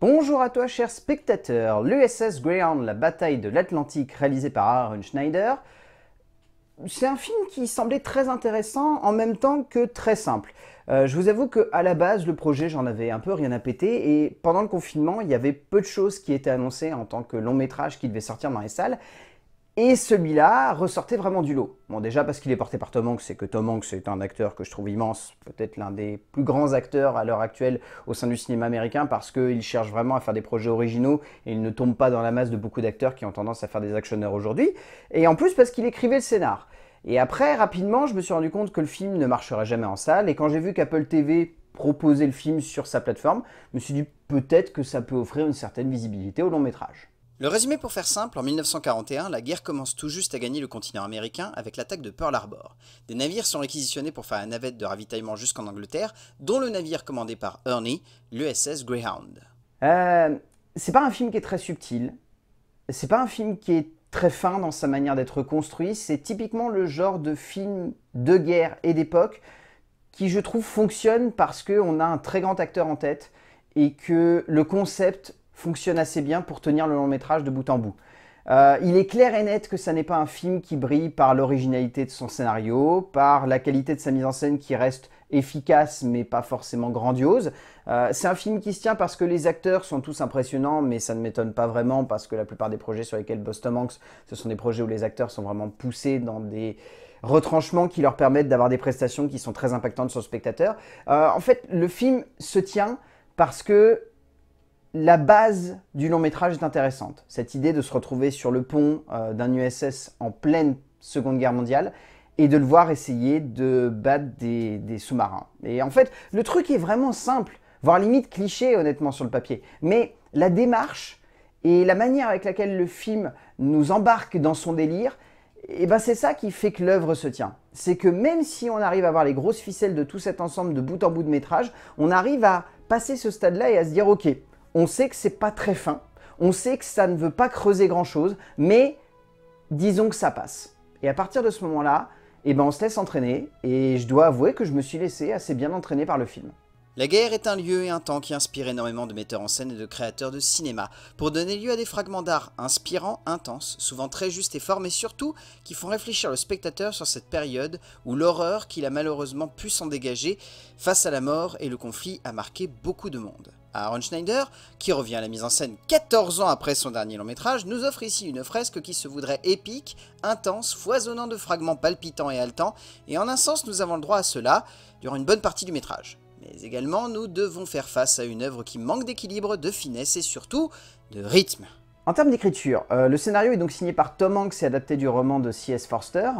Bonjour à toi chers spectateurs, l'USS Greyhound, la bataille de l'Atlantique réalisée par Aaron Schneider, c'est un film qui semblait très intéressant en même temps que très simple. Euh, je vous avoue qu'à la base, le projet, j'en avais un peu rien à péter et pendant le confinement, il y avait peu de choses qui étaient annoncées en tant que long métrage qui devait sortir dans les salles et celui-là ressortait vraiment du lot. Bon, déjà parce qu'il est porté par Tom Hanks c'est que Tom Hanks est un acteur que je trouve immense, peut-être l'un des plus grands acteurs à l'heure actuelle au sein du cinéma américain, parce qu'il cherche vraiment à faire des projets originaux et il ne tombe pas dans la masse de beaucoup d'acteurs qui ont tendance à faire des actionnaires aujourd'hui. Et en plus parce qu'il écrivait le scénar. Et après, rapidement, je me suis rendu compte que le film ne marcherait jamais en salle. Et quand j'ai vu qu'Apple TV proposait le film sur sa plateforme, je me suis dit peut-être que ça peut offrir une certaine visibilité au long métrage. Le résumé pour faire simple, en 1941, la guerre commence tout juste à gagner le continent américain avec l'attaque de Pearl Harbor. Des navires sont réquisitionnés pour faire la navette de ravitaillement jusqu'en Angleterre, dont le navire commandé par Ernie, l'USS Greyhound. Euh, c'est pas un film qui est très subtil, c'est pas un film qui est très fin dans sa manière d'être construit, c'est typiquement le genre de film de guerre et d'époque qui je trouve fonctionne parce qu'on a un très grand acteur en tête et que le concept fonctionne assez bien pour tenir le long métrage de bout en bout. Euh, il est clair et net que ça n'est pas un film qui brille par l'originalité de son scénario, par la qualité de sa mise en scène qui reste efficace mais pas forcément grandiose. Euh, c'est un film qui se tient parce que les acteurs sont tous impressionnants, mais ça ne m'étonne pas vraiment parce que la plupart des projets sur lesquels Boston ce sont des projets où les acteurs sont vraiment poussés dans des retranchements qui leur permettent d'avoir des prestations qui sont très impactantes sur le spectateur. Euh, en fait, le film se tient parce que la base du long métrage est intéressante. Cette idée de se retrouver sur le pont euh, d'un USS en pleine Seconde Guerre mondiale et de le voir essayer de battre des, sous-marins. Et en fait, le truc est vraiment simple, voire limite cliché honnêtement sur le papier. Mais la démarche et la manière avec laquelle le film nous embarque dans son délire, et eh ben c'est ça qui fait que l'œuvre se tient. C'est que même si on arrive à voir les grosses ficelles de tout cet ensemble de bout en bout de métrage, on arrive à passer ce stade-là et à se dire ok, on sait que c'est pas très fin, on sait que ça ne veut pas creuser grand chose, mais disons que ça passe. Et à partir de ce moment-là, eh ben on se laisse entraîner, et je dois avouer que je me suis laissé assez bien entraîner par le film. La guerre est un lieu et un temps qui inspire énormément de metteurs en scène et de créateurs de cinéma, pour donner lieu à des fragments d'art inspirants, intenses, souvent très justes et forts, mais surtout qui font réfléchir le spectateur sur cette période où l'horreur qu'il a malheureusement pu s'en dégager face à la mort et le conflit a marqué beaucoup de monde. Aaron Schneider, qui revient à la mise en scène 14 ans après son dernier long métrage, nous offre ici une fresque qui se voudrait épique, intense, foisonnant de fragments palpitants et haletants, et en un sens nous avons le droit à cela durant une bonne partie du métrage. Mais également, nous devons faire face à une œuvre qui manque d'équilibre, de finesse et surtout de rythme. En termes d'écriture, euh, le scénario est donc signé par Tom Hanks et adapté du roman de C.S. Forster.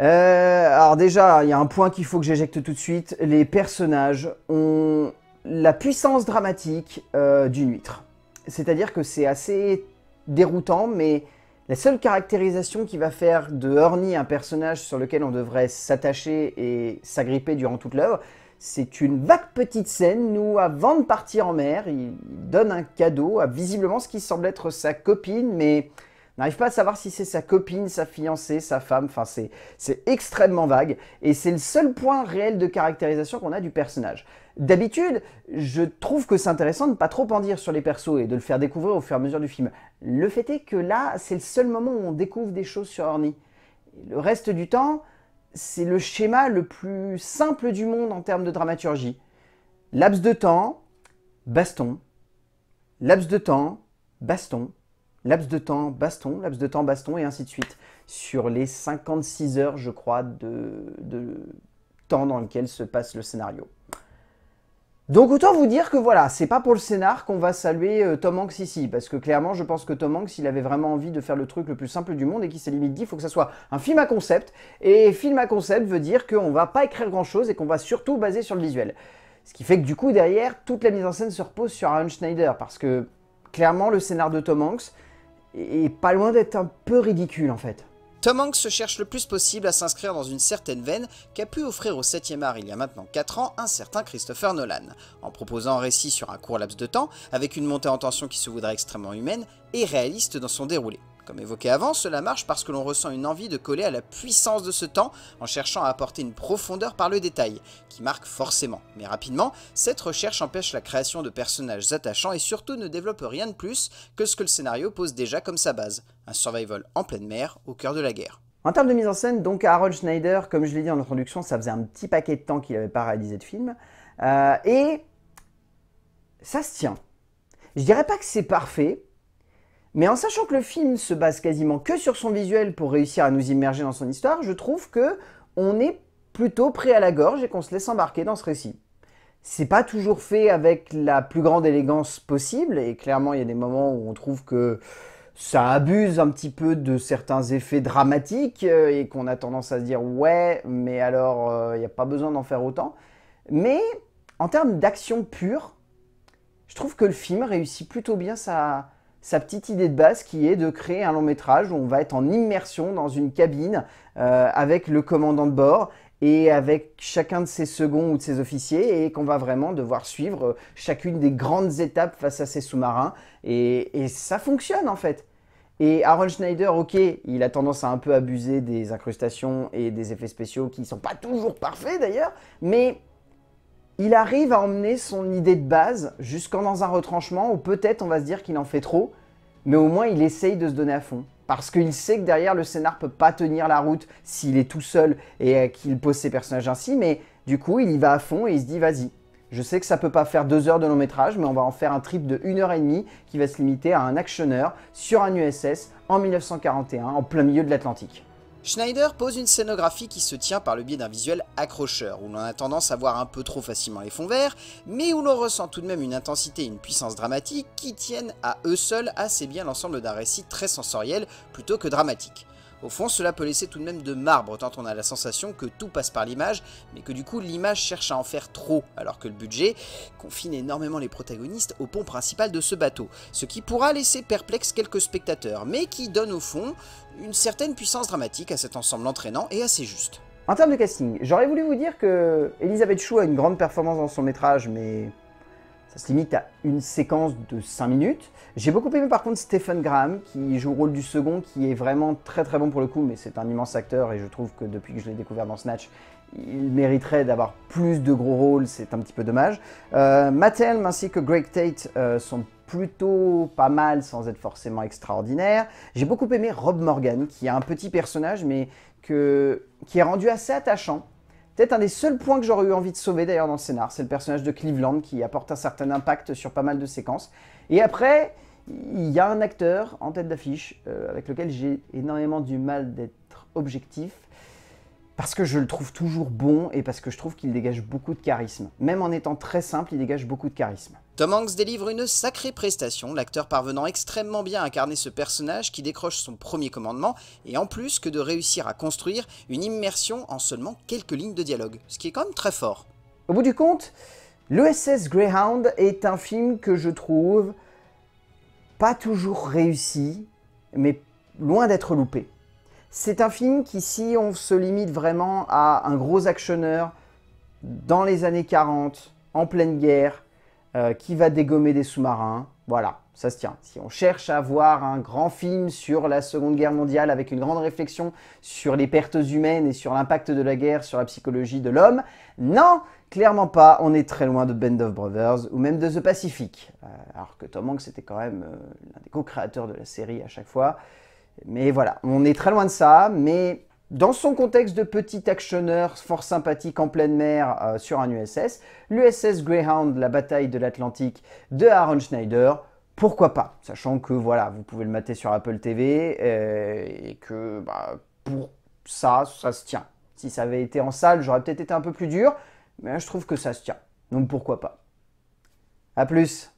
Euh, alors déjà, il y a un point qu'il faut que j'éjecte tout de suite. Les personnages ont la puissance dramatique euh, d'une huître. C'est-à-dire que c'est assez déroutant, mais la seule caractérisation qui va faire de Horny un personnage sur lequel on devrait s'attacher et s'agripper durant toute l'œuvre, c'est une vague petite scène où, avant de partir en mer, il donne un cadeau à visiblement ce qui semble être sa copine, mais n'arrive pas à savoir si c'est sa copine, sa fiancée, sa femme, enfin c'est extrêmement vague, et c'est le seul point réel de caractérisation qu'on a du personnage. D'habitude, je trouve que c'est intéressant de ne pas trop en dire sur les persos et de le faire découvrir au fur et à mesure du film. Le fait est que là, c'est le seul moment où on découvre des choses sur Orny. Le reste du temps, c'est le schéma le plus simple du monde en termes de dramaturgie. Lapse de temps, baston. Lapse de temps, baston laps de temps baston, laps de temps baston, et ainsi de suite, sur les 56 heures, je crois, de, temps dans lequel se passe le scénario. Donc autant vous dire que voilà, c'est pas pour le scénar qu'on va saluer euh, Tom Hanks ici, parce que clairement je pense que Tom Hanks il avait vraiment envie de faire le truc le plus simple du monde et qui s'est limite dit il faut que ça soit un film à concept, et film à concept veut dire qu'on va pas écrire grand chose et qu'on va surtout baser sur le visuel. Ce qui fait que du coup derrière toute la mise en scène se repose sur Aaron Schneider, parce que clairement le scénar de Tom Hanks et pas loin d'être un peu ridicule en fait. Tom Hanks se cherche le plus possible à s'inscrire dans une certaine veine qu'a pu offrir au 7e art il y a maintenant 4 ans un certain Christopher Nolan, en proposant un récit sur un court laps de temps, avec une montée en tension qui se voudrait extrêmement humaine et réaliste dans son déroulé. Comme évoqué avant, cela marche parce que l'on ressent une envie de coller à la puissance de ce temps en cherchant à apporter une profondeur par le détail, qui marque forcément. Mais rapidement, cette recherche empêche la création de personnages attachants et surtout ne développe rien de plus que ce que le scénario pose déjà comme sa base, un survival en pleine mer au cœur de la guerre. En termes de mise en scène, donc Harold Schneider, comme je l'ai dit en introduction, ça faisait un petit paquet de temps qu'il n'avait pas réalisé de film. Euh, et ça se tient. Je dirais pas que c'est parfait, mais en sachant que le film se base quasiment que sur son visuel pour réussir à nous immerger dans son histoire, je trouve que on est plutôt prêt à la gorge et qu'on se laisse embarquer dans ce récit. C'est pas toujours fait avec la plus grande élégance possible, et clairement il y a des moments où on trouve que ça abuse un petit peu de certains effets dramatiques euh, et qu'on a tendance à se dire ouais, mais alors euh, il n'y a pas besoin d'en faire autant. Mais en termes d'action pure, je trouve que le film réussit plutôt bien sa, sa petite idée de base qui est de créer un long métrage où on va être en immersion dans une cabine euh, avec le commandant de bord et avec chacun de ses seconds ou de ses officiers et qu'on va vraiment devoir suivre euh, chacune des grandes étapes face à ces sous-marins et, ça fonctionne en fait. Et Aaron Schneider, ok, il a tendance à un peu abuser des incrustations et des effets spéciaux qui ne sont pas toujours parfaits d'ailleurs, mais il arrive à emmener son idée de base jusqu'en dans un retranchement où peut-être on va se dire qu'il en fait trop, mais au moins il essaye de se donner à fond. Parce qu'il sait que derrière le scénar peut pas tenir la route s'il est tout seul et euh, qu'il pose ses personnages ainsi, mais du coup il y va à fond et il se dit vas-y. Je sais que ça peut pas faire deux heures de long métrage, mais on va en faire un trip de une heure et demie qui va se limiter à un actionneur sur un USS en 1941 en plein milieu de l'Atlantique. Schneider pose une scénographie qui se tient par le biais d'un visuel accrocheur, où l'on a tendance à voir un peu trop facilement les fonds verts, mais où l'on ressent tout de même une intensité et une puissance dramatique qui tiennent à eux seuls assez bien l'ensemble d'un récit très sensoriel plutôt que dramatique. Au fond, cela peut laisser tout de même de marbre, tant on a la sensation que tout passe par l'image, mais que du coup l'image cherche à en faire trop, alors que le budget confine énormément les protagonistes au pont principal de ce bateau, ce qui pourra laisser perplexe quelques spectateurs, mais qui donne au fond une certaine puissance dramatique à cet ensemble entraînant et assez juste. En termes de casting, j'aurais voulu vous dire que Elisabeth Chou a une grande performance dans son métrage, mais se limite à une séquence de 5 minutes. J'ai beaucoup aimé par contre Stephen Graham qui joue le rôle du second, qui est vraiment très très bon pour le coup, mais c'est un immense acteur et je trouve que depuis que je l'ai découvert dans Snatch, il mériterait d'avoir plus de gros rôles, c'est un petit peu dommage. Euh, Matt Helm ainsi que Greg Tate euh, sont plutôt pas mal sans être forcément extraordinaires. J'ai beaucoup aimé Rob Morgan qui est un petit personnage mais que, qui est rendu assez attachant Peut-être un des seuls points que j'aurais eu envie de sauver d'ailleurs dans le scénar, c'est le personnage de Cleveland qui apporte un certain impact sur pas mal de séquences. Et après, il y a un acteur en tête d'affiche euh, avec lequel j'ai énormément du mal d'être objectif parce que je le trouve toujours bon et parce que je trouve qu'il dégage beaucoup de charisme. Même en étant très simple, il dégage beaucoup de charisme. Tom Hanks délivre une sacrée prestation, l'acteur parvenant extrêmement bien à incarner ce personnage qui décroche son premier commandement, et en plus que de réussir à construire une immersion en seulement quelques lignes de dialogue, ce qui est quand même très fort. Au bout du compte, l'ESS Greyhound est un film que je trouve pas toujours réussi, mais loin d'être loupé. C'est un film qui, si on se limite vraiment à un gros actionneur dans les années 40, en pleine guerre, euh, qui va dégommer des sous-marins, voilà, ça se tient. Si on cherche à voir un grand film sur la Seconde Guerre mondiale avec une grande réflexion sur les pertes humaines et sur l'impact de la guerre sur la psychologie de l'homme, non, clairement pas, on est très loin de Band of Brothers ou même de The Pacific. Euh, alors que Tom Hanks était quand même euh, l'un des co-créateurs de la série à chaque fois. Mais voilà, on est très loin de ça, mais dans son contexte de petit actionneur fort sympathique en pleine mer euh, sur un USS, l'USS Greyhound, la bataille de l'Atlantique de Aaron Schneider, pourquoi pas Sachant que voilà, vous pouvez le mater sur Apple TV euh, et que bah, pour ça, ça se tient. Si ça avait été en salle, j'aurais peut-être été un peu plus dur, mais je trouve que ça se tient. Donc pourquoi pas A plus